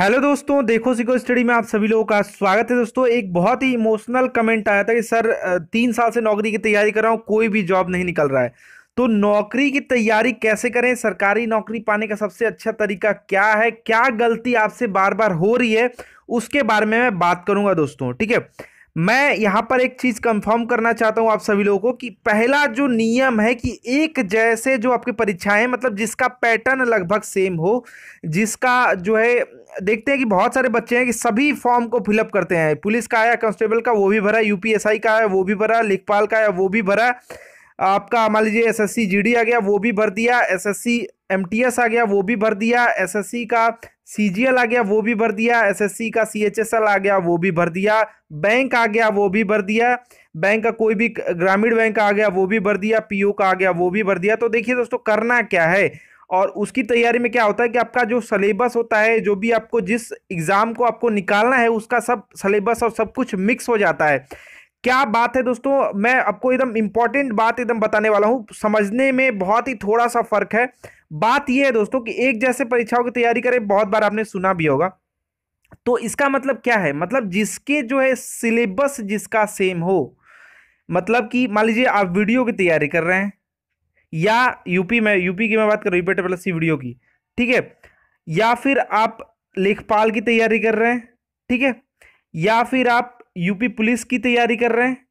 hello दोस्तों देखो सीखो स्टडी में आप सभी लोगों का स्वागत है दोस्तों एक बहुत ही इमोशनल कमेंट आया था कि सर तीन साल से नौकरी की तैयारी कर रहा हूँ कोई भी जॉब नहीं निकल रहा है तो नौकरी की तैयारी कैसे करें सरकारी नौकरी पाने का सबसे अच्छा तरीका क्या है क्या गलती आपसे बार बार हो रही है उसके बारे में मैं बात करूंगा दोस्तों ठीक है मैं यहाँ पर एक चीज़ कंफर्म करना चाहता हूँ आप सभी लोगों को कि पहला जो नियम है कि एक जैसे जो आपकी परीक्षाएं मतलब जिसका पैटर्न लगभग सेम हो जिसका जो है देखते हैं कि बहुत सारे बच्चे हैं कि सभी फॉर्म को फिलअप करते हैं पुलिस का आया कांस्टेबल का वो भी भरा यूपीएसआई का आया वो भी भरा लेखपाल का आया वो भी भरा आपका मान लीजिए एस एस आ गया वो भी भर दिया एस एस आ गया वो भी भर दिया एस का सी आ गया वो भी भर दिया एसएससी का सी आ गया वो भी भर दिया बैंक आ गया वो भी भर दिया बैंक का कोई भी ग्रामीण बैंक आ गया वो भी भर दिया पीओ का आ गया वो भी भर दिया तो देखिए दोस्तों करना क्या है और उसकी तैयारी में क्या होता है कि आपका जो सलेबस होता है जो भी आपको जिस एग्ज़ाम को आपको निकालना है उसका सब सलेबस और सब कुछ मिक्स हो जाता है क्या बात है दोस्तों मैं आपको एकदम इम्पॉर्टेंट बात एकदम बताने वाला हूँ समझने में बहुत ही थोड़ा सा फ़र्क है बात यह है दोस्तों कि एक जैसे परीक्षाओं की तैयारी करें बहुत बार आपने सुना भी होगा तो इसका मतलब क्या है मतलब जिसके जो है सिलेबस जिसका सेम हो मतलब कि मान लीजिए आप वीडियो की तैयारी कर रहे हैं या यूपी में यूपी की मैं बात कर रहा हूँ यूपी प्लस सी वीडियो की ठीक है या फिर आप लेखपाल की तैयारी कर रहे हैं ठीक है या फिर आप यूपी पुलिस की तैयारी कर रहे हैं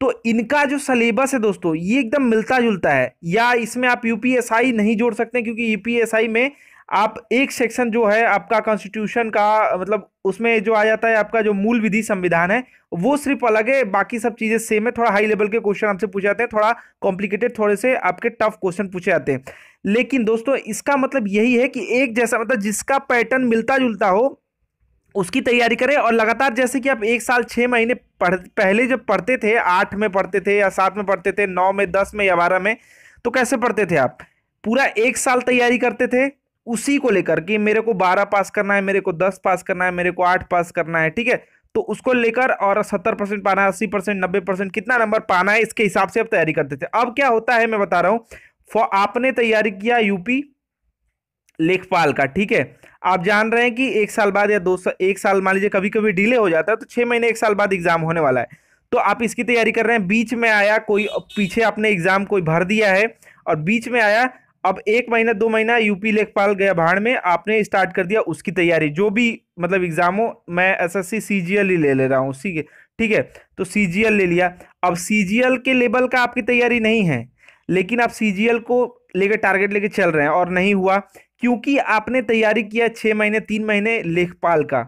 तो इनका जो सिलेबस है दोस्तों ये एकदम मिलता जुलता है या इसमें आप यूपीएसआई नहीं जोड़ सकते क्योंकि यूपीएसआई में आप एक सेक्शन जो है आपका कॉन्स्टिट्यूशन का मतलब उसमें जो आ जाता है आपका जो मूल विधि संविधान है वो सिर्फ अलग है बाकी सब चीज़ें सेम है थोड़ा हाई लेवल के क्वेश्चन आपसे पूछे जाते हैं थोड़ा कॉम्प्लिकेटेड थोड़े से आपके टफ क्वेश्चन पूछे जाते हैं लेकिन दोस्तों इसका मतलब यही है कि एक जैसा मतलब जिसका पैटर्न मिलता जुलता हो उसकी तैयारी करें और लगातार जैसे कि आप एक साल छः महीने पढ़ पहले जब पढ़ते थे आठ में पढ़ते थे या सात में पढ़ते थे नौ में दस में या बारह में तो कैसे पढ़ते थे आप पूरा एक साल तैयारी करते थे उसी को लेकर कि मेरे को बारह पास करना है मेरे को दस पास करना है मेरे को आठ पास करना है ठीक है तो उसको लेकर और सत्तर परसेंट पाना है अस्सी परसेंट नब्बे परसेंट कितना नंबर पाना है इसके हिसाब से आप तैयारी करते थे अब क्या होता है मैं बता रहा हूँ आपने तैयारी किया यूपी लेखपाल का ठीक है आप जान रहे हैं कि एक साल बाद या दो सा, एक साल मान लीजिए कभी कभी डिले हो जाता है तो छः महीने एक साल बाद एग्जाम होने वाला है तो आप इसकी तैयारी कर रहे हैं बीच में आया कोई पीछे आपने एग्जाम कोई भर दिया है और बीच में आया अब एक महीना दो महीना यूपी लेखपाल गया भाड़ में आपने स्टार्ट कर दिया उसकी तैयारी जो भी मतलब एग्जाम हो मैं एस सीजीएल ही ले ले रहा हूँ ठीक है ठीक है तो सी ले लिया अब सी के लेवल का आपकी तैयारी नहीं है लेकिन आप सी को लेकर टारगेट लेके चल रहे हैं और नहीं हुआ क्योंकि आपने तैयारी किया छः महीने तीन महीने लेखपाल का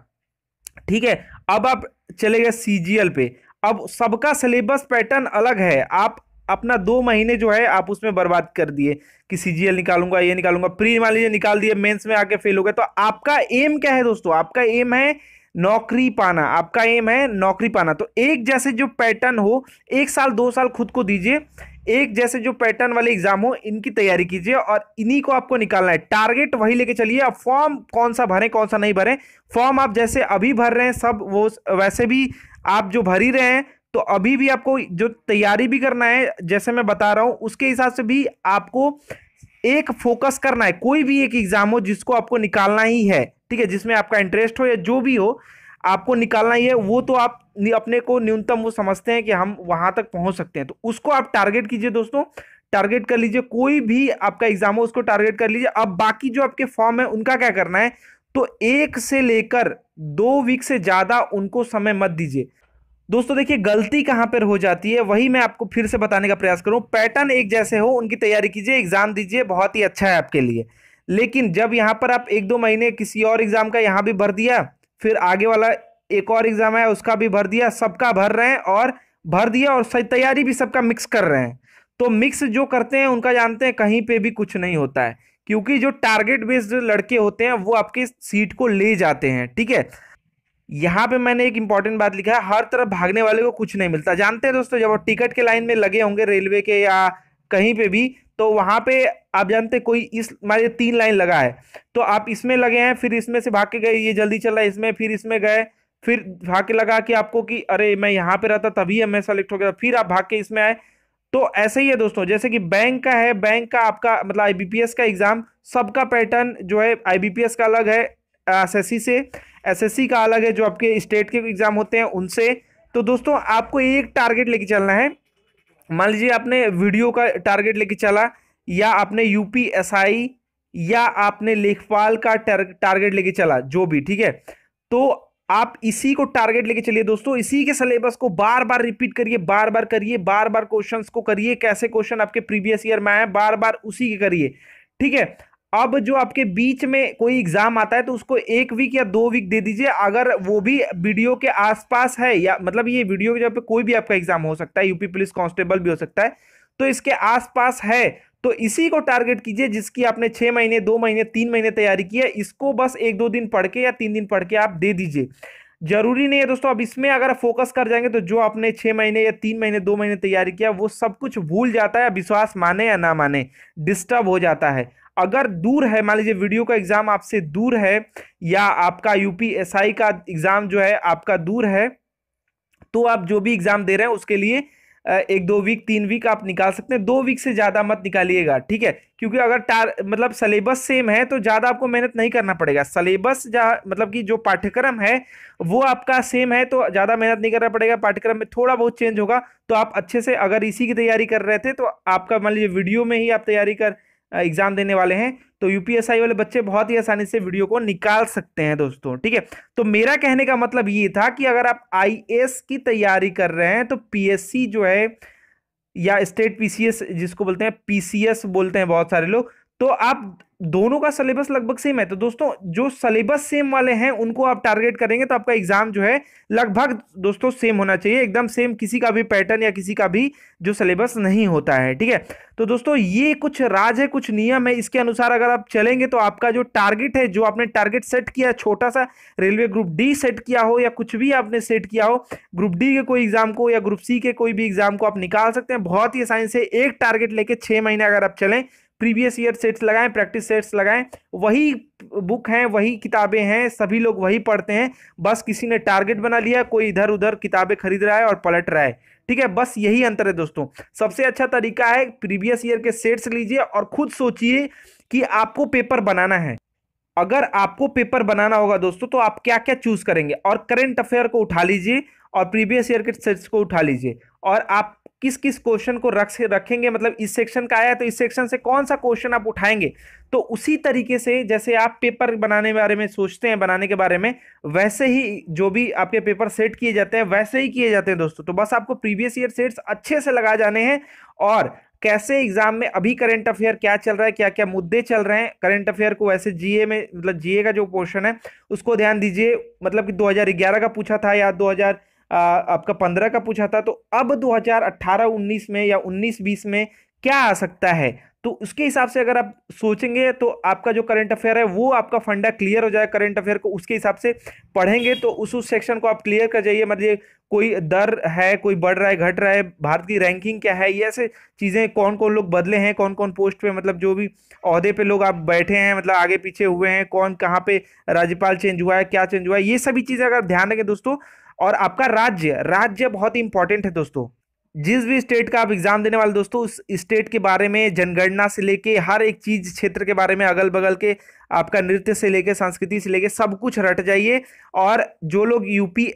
ठीक है अब आप चले गए सीजीएल पे अब सबका सिलेबस पैटर्न अलग है आप अपना दो महीने जो है आप उसमें बर्बाद कर दिए कि सीजीएल निकालूंगा ये निकालूंगा प्री मान लीजिए निकाल दिए मेंस में आके फेल हो गए तो आपका एम क्या है दोस्तों आपका एम है नौकरी पाना आपका एम है नौकरी पाना तो एक जैसे जो पैटर्न हो एक साल दो साल खुद को दीजिए एक जैसे जो पैटर्न वाले एग्जाम हो इनकी तैयारी कीजिए और इन्हीं को आपको निकालना है टारगेट वही लेके चलिए अब फॉर्म कौन सा भरें कौन सा नहीं भरें फॉर्म आप जैसे अभी भर रहे हैं सब वो वैसे भी आप जो भर ही रहे हैं तो अभी भी आपको जो तैयारी भी करना है जैसे मैं बता रहा हूँ उसके हिसाब से भी आपको एक फोकस करना है कोई भी एक एग्जाम हो जिसको आपको निकालना ही है ठीक है जिसमें आपका इंटरेस्ट हो या जो भी हो आपको निकालना ही है वो तो आप अपने को न्यूनतम वो समझते हैं कि हम वहाँ तक पहुँच सकते हैं तो उसको आप टारगेट कीजिए दोस्तों टारगेट कर लीजिए कोई भी आपका एग्जाम हो उसको टारगेट कर लीजिए अब बाकी जो आपके फॉर्म है उनका क्या करना है तो एक से लेकर दो वीक से ज़्यादा उनको समय मत दीजिए दोस्तों देखिए गलती कहाँ पर हो जाती है वही मैं आपको फिर से बताने का प्रयास करूँ पैटर्न एक जैसे हो उनकी तैयारी कीजिए एग्ज़ाम दीजिए बहुत ही अच्छा है आपके लिए लेकिन जब यहाँ पर आप एक दो महीने किसी और एग्ज़ाम का यहाँ भी भर दिया फिर आगे वाला एक और एग्ज़ाम है उसका भी भर दिया सबका भर रहे हैं और भर दिया और सही तैयारी भी सबका मिक्स कर रहे हैं तो मिक्स जो करते हैं उनका जानते हैं कहीं पे भी कुछ नहीं होता है क्योंकि जो टारगेट बेस्ड लड़के होते हैं वो आपके सीट को ले जाते हैं ठीक है यहाँ पे मैंने एक इंपॉर्टेंट बात लिखा है हर तरफ भागने वाले को कुछ नहीं मिलता जानते हैं दोस्तों जब टिकट के लाइन में लगे होंगे रेलवे के या कहीं पे भी तो वहाँ पे आप जानते कोई इस लीजिए तीन लाइन लगा है तो आप इसमें लगे हैं फिर इसमें से भाग के गए ये जल्दी चल रहा है इसमें फिर इसमें गए फिर भाग के लगा कि आपको कि अरे मैं यहाँ पे रहता तभी हमें सेलेक्ट हो गया फिर आप भाग के इसमें आए तो ऐसे ही है दोस्तों जैसे कि बैंक का है बैंक का आपका मतलब आई का एग्जाम सबका पैटर्न जो है आई का अलग है सी से सी का अलग है जो आपके स्टेट के एग्जाम होते हैं उनसे तो दोस्तों आपको एक टारगेट लेके चलना है मान लीजिए आपने वीडियो का टारगेट लेके चला या आपने यूपीएसआई या आपने लेखपाल का टारगेट लेके चला जो भी ठीक है तो आप इसी को टारगेट लेके चलिए दोस्तों इसी के सिलेबस को बार बार रिपीट करिए बार बार करिए बार बार क्वेश्चंस को करिए कैसे क्वेश्चन आपके प्रीवियस ईयर में आए बार बार उसी के करिए ठीक है अब जो आपके बीच में कोई एग्जाम आता है तो उसको एक वीक या दो वीक दे दीजिए अगर वो भी वीडियो के आसपास है या मतलब ये वीडियो के जब पे कोई भी आपका एग्जाम हो सकता है यूपी पुलिस कांस्टेबल भी हो सकता है तो इसके आसपास है तो इसी को टारगेट कीजिए जिसकी आपने छः महीने दो महीने तीन महीने तैयारी की है इसको बस एक दो दिन पढ़ के या तीन दिन पढ़ के आप दे दीजिए जरूरी नहीं है दोस्तों अब इसमें अगर फोकस कर जाएंगे तो जो आपने छः महीने या तीन महीने दो महीने तैयारी किया वो सब कुछ भूल जाता है विश्वास माने या ना माने डिस्टर्ब हो जाता है अगर दूर है मान लीजिए वीडियो का एग्ज़ाम आपसे दूर है या आपका यूपीएसआई का एग्ज़ाम जो है आपका दूर है तो आप जो भी एग्ज़ाम दे रहे हैं उसके लिए एक दो वीक तीन वीक आप निकाल सकते हैं दो वीक से ज़्यादा मत निकालिएगा ठीक है क्योंकि अगर टार मतलब सलेबस सेम है तो ज़्यादा आपको मेहनत नहीं करना पड़ेगा सलेबस मतलब कि जो पाठ्यक्रम है वो आपका सेम है तो ज़्यादा मेहनत नहीं करना पड़ेगा पाठ्यक्रम में थोड़ा बहुत चेंज होगा तो आप अच्छे से अगर इसी की तैयारी कर रहे थे तो आपका मान लीजिए वीडियो में ही आप तैयारी कर एग्ज़ाम देने वाले हैं तो यूपीएसआई वाले बच्चे बहुत ही आसानी से वीडियो को निकाल सकते हैं दोस्तों ठीक है तो मेरा कहने का मतलब ये था कि अगर आप आईएएस की तैयारी कर रहे हैं तो पीएससी जो है या स्टेट पीसीएस जिसको बोलते हैं पीसीएस बोलते हैं बहुत सारे लोग तो आप दोनों का सिलेबस लगभग सेम है तो दोस्तों जो सिलेबस सेम वाले हैं उनको आप टारगेट करेंगे तो आपका एग्जाम जो है लगभग दोस्तों सेम होना चाहिए एकदम सेम किसी का भी पैटर्न या किसी का भी जो सिलेबस नहीं होता है ठीक है तो दोस्तों ये कुछ राज है कुछ नियम है इसके अनुसार अगर आप चलेंगे तो आपका जो टारगेट है जो आपने टारगेट सेट किया छोटा सा रेलवे ग्रुप डी सेट किया हो या कुछ भी आपने सेट किया हो ग्रुप डी के कोई एग्जाम को या ग्रुप सी के कोई भी एग्जाम को आप निकाल सकते हैं बहुत ही आसानी से एक टारगेट लेके छः महीने अगर आप चलें प्रीवियस ईयर सेट्स लगाएं प्रैक्टिस सेट्स लगाएं वही बुक हैं वही किताबें हैं सभी लोग वही पढ़ते हैं बस किसी ने टारगेट बना लिया कोई इधर उधर किताबें खरीद रहा है और पलट रहा है ठीक है बस यही अंतर है दोस्तों सबसे अच्छा तरीका है प्रीवियस ईयर के सेट्स लीजिए और खुद सोचिए कि आपको पेपर बनाना है अगर आपको पेपर बनाना होगा दोस्तों तो आप क्या क्या चूज करेंगे और करेंट अफेयर को उठा लीजिए और प्रीवियस ईयर के सेट्स को उठा लीजिए और आप किस किस क्वेश्चन को रख रखेंगे मतलब इस सेक्शन का आया तो इस सेक्शन से कौन सा क्वेश्चन आप उठाएंगे तो उसी तरीके से जैसे आप पेपर बनाने के बारे में सोचते हैं बनाने के बारे में वैसे ही जो भी आपके पेपर सेट किए जाते हैं वैसे ही किए जाते हैं दोस्तों तो बस आपको प्रीवियस ईयर सेट्स अच्छे से लगा जाने हैं और कैसे एग्जाम में अभी करंट अफेयर क्या चल रहा है क्या क्या मुद्दे चल रहे हैं करंट अफेयर को वैसे जीए में मतलब जीए का जो पोर्शन है उसको ध्यान दीजिए मतलब कि 2011 का पूछा था या आपका पंद्रह का पूछा था तो अब दो हजार अट्ठारह उन्नीस में या उन्नीस बीस में क्या आ सकता है तो उसके हिसाब से अगर आप सोचेंगे तो आपका जो करंट अफेयर है वो आपका फंडा क्लियर हो जाएगा करंट अफेयर को उसके हिसाब से पढ़ेंगे तो उस उस सेक्शन को आप क्लियर कर जाइए मतलब कोई दर है कोई बढ़ रहा है घट रहा है भारत की रैंकिंग क्या है ये ऐसे चीज़ें कौन कौन लोग बदले हैं कौन कौन पोस्ट पे मतलब जो भी अहदे पे लोग आप बैठे हैं मतलब आगे पीछे हुए हैं कौन कहाँ पे राज्यपाल चेंज हुआ है क्या चेंज हुआ है ये सभी चीज़ें अगर ध्यान रखें दोस्तों और आपका राज्य राज्य बहुत इंपॉर्टेंट है दोस्तों जिस भी स्टेट का आप एग्ज़ाम देने वाले दोस्तों उस स्टेट के बारे में जनगणना से लेके हर एक चीज़ क्षेत्र के बारे में अगल बगल के आपका नृत्य से लेके संस्कृति से लेके सब कुछ रट जाइए और जो लोग यूपी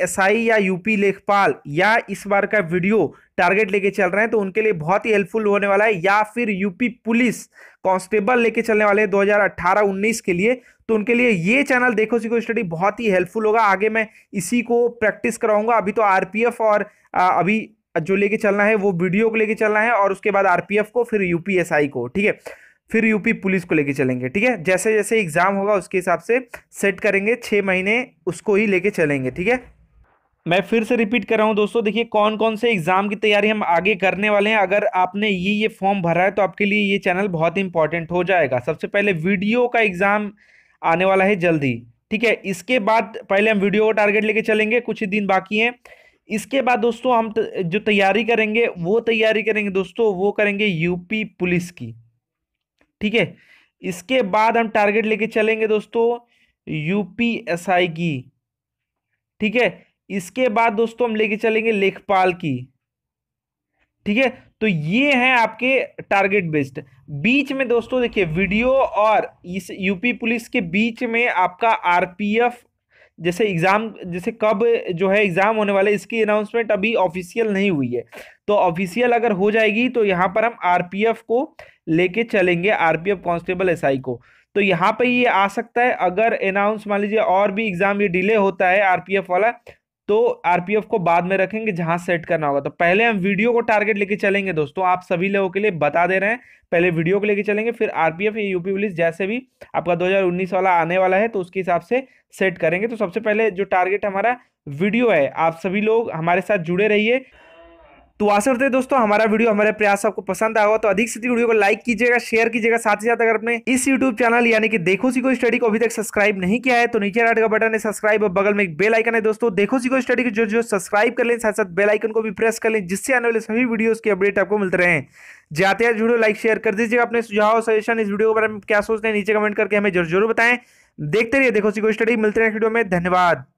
या यूपी लेखपाल या इस बार का वीडियो टारगेट लेके चल रहे हैं तो उनके लिए बहुत ही हेल्पफुल होने वाला है या फिर यूपी पुलिस कांस्टेबल लेके चलने वाले हैं दो हजार के लिए तो उनके लिए ये चैनल देखो सीखो स्टडी बहुत ही हेल्पफुल होगा आगे मैं इसी को प्रैक्टिस कराऊंगा अभी तो आरपीएफ और आ, अभी जो लेके चलना है वो वीडियो को लेके चलना है और उसके बाद आरपीएफ को फिर यूपीएसआई को ठीक है फिर यूपी पुलिस को लेके चलेंगे ठीक है जैसे जैसे एग्ज़ाम होगा उसके हिसाब से सेट करेंगे छः महीने उसको ही लेके चलेंगे ठीक है मैं फिर से रिपीट कर रहा हूँ दोस्तों देखिए कौन कौन से एग्ज़ाम की तैयारी हम आगे करने वाले हैं अगर आपने ये ये फॉर्म भरा है तो आपके लिए ये चैनल बहुत इंपॉर्टेंट हो जाएगा सबसे पहले वीडियो का एग्ज़ाम आने वाला है जल्दी ठीक है इसके बाद पहले हम वीडियो का टारगेट लेके चलेंगे कुछ ही दिन बाकी हैं इसके बाद दोस्तों हम जो तैयारी करेंगे वो तैयारी करेंगे दोस्तों वो करेंगे यूपी पुलिस की ठीक है इसके बाद हम टारगेट लेके चलेंगे दोस्तों यूपीएसआई की ठीक है इसके बाद दोस्तों हम लेके चलेंगे लेखपाल की ठीक है तो ये हैं आपके टारगेट बेस्ड बीच में दोस्तों देखिए वीडियो और इस यूपी पुलिस के बीच में आपका आरपीएफ जैसे एग्ज़ाम जैसे कब जो है एग्ज़ाम होने वाला है इसकी अनाउंसमेंट अभी ऑफिशियल नहीं हुई है तो ऑफिशियल अगर हो जाएगी तो यहाँ पर हम आरपीएफ को लेके चलेंगे आरपीएफ कांस्टेबल एसआई को तो यहाँ पे ये आ सकता है अगर अनाउंस मान लीजिए और भी एग्ज़ाम ये डिले होता है आरपीएफ वाला तो आरपीएफ को बाद में रखेंगे जहां सेट करना होगा तो पहले हम वीडियो को टारगेट लेके चलेंगे दोस्तों आप सभी लोगों के लिए बता दे रहे हैं पहले वीडियो को लेके चलेंगे फिर आरपीएफ या यूपी पुलिस जैसे भी आपका 2019 वाला आने वाला है तो उसके हिसाब से सेट करेंगे तो सबसे पहले जो टारगेट हमारा वीडियो है आप सभी लोग हमारे साथ जुड़े रहिए तो आशा करते हैं दोस्तों हमारा वीडियो हमारे प्रयास आपको पसंद आया तो अधिक से अधिक वीडियो को लाइक कीजिएगा शेयर कीजिएगा साथ ही साथ अगर अपने इस यूट्यूब चैनल यानी कि देखो सीखो स्टडी को अभी तक सब्सक्राइब नहीं किया है तो नीचे राइट का बटन है सब्सक्राइब और बगल में एक बेल आइकन है दोस्तों देखो सीखो स्टडी को जो जो सब्सक्राइब कर लें साथ साथ बेल आइकन को भी प्रेस कर लें जिससे आने वाले सभी वीडियोज के अपडेट आपको मिलते रहे जाते हैं वीडियो लाइक शेयर कर दीजिएगा अपने सुझाव सजेशन इस वीडियो के बारे में क्या सोचते हैं नीचे कमेंट करके हमें जरूर जरूर बताएं देखते रहिए देखो सीखो स्टडी मिलते हैं वीडियो में धन्यवाद